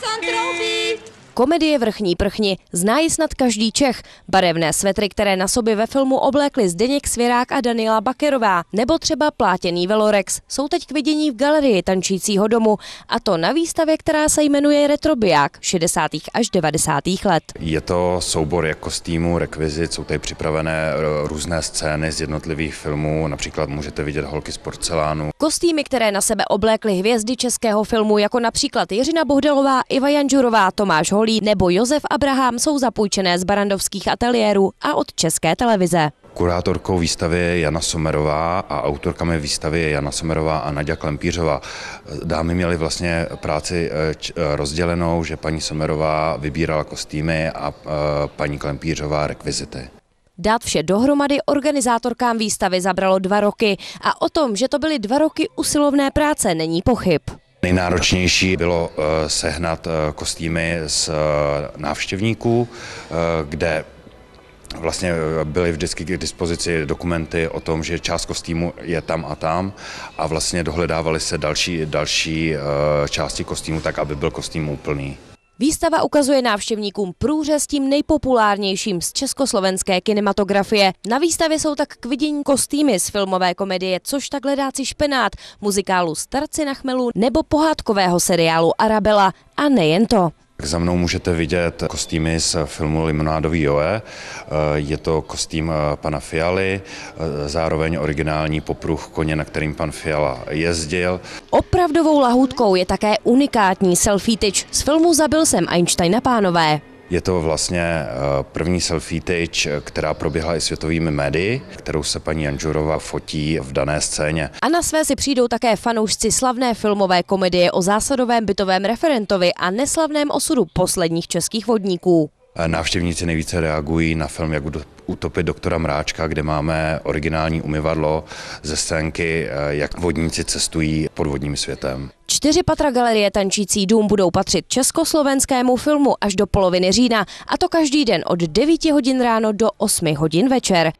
Jackson Trombino. É Komedie Vrchní prchni zná ji snad každý Čech. Barevné svetry, které na sobě ve filmu oblékli Zdeněk Svirák a Daniela Bakerová, nebo třeba plátěný Velorex, jsou teď k vidění v galerii tančícího domu, a to na výstavě, která se jmenuje Retrobiák 60. až 90. let. Je to soubor jak kostýmů, rekvizit, jsou tady připravené eh, různé scény z jednotlivých filmů, například můžete vidět Holky z porcelánu. Kostýmy, které na sebe oblékly hvězdy českého filmu, jako například Jiřina Bohdalová, Iva Janžurová, Tomáš Hol Holí nebo Josef Abraham jsou zapůjčené z barandovských ateliérů a od České televize. Kurátorkou výstavy je Jana Somerová a autorkami výstavy je Jana Somerová a Nadia Klempířová. Dámy měly vlastně práci eh, eh, rozdělenou, že paní Somerová vybírala kostýmy a eh, paní Klempířová rekvizity. Dát vše dohromady organizátorkám výstavy zabralo dva roky a o tom, že to byly dva roky usilovné práce, není pochyb. Nejnáročnější bylo eh, sehnat eh, kostýmy z eh, návštěvníků, kde vlastně byly vždycky k dispozici dokumenty o tom, že část kostýmu je tam a tam a vlastně dohledávaly se další, další části kostýmu tak, aby byl kostým úplný. Výstava ukazuje návštěvníkům průřez tím nejpopulárnějším z československé kinematografie. Na výstavě jsou tak k vidění kostýmy z filmové komedie Což tak hledáci špenát, muzikálu Starci na chmelu nebo pohádkového seriálu Arabela. A nejen to. Za mnou můžete vidět kostýmy z filmu Limonádový Joe. Eh, je to kostým eh, pana Fialy, eh, zároveň originální popruh koně, na kterým pan Fiala jezdil. Opravdovou lahůdkou je také unikátní selfie tyč z filmu Zabil jsem Einsteina pánové. Je to vlastně eh, první selfie tyč, která proběhla i světovými médii, kterou se paní Janžurova fotí v dané scéně. A na své si přijdou také fanoušci slavné filmové komedie o zásadovém bytovém referentovi a neslavném osudu posledních českých vodníků. Eh, návštěvníci nejvíce reagují na film Jak utopit doktora Mráčka, kde máme originální umyvadlo ze scénky, eh, jak vodníci cestují pod vodním světem. Čtyři patra galerie Tančící dům budou patřit československému filmu až do poloviny října, a to každý den od 9 hodin ráno do 8 hodin večer.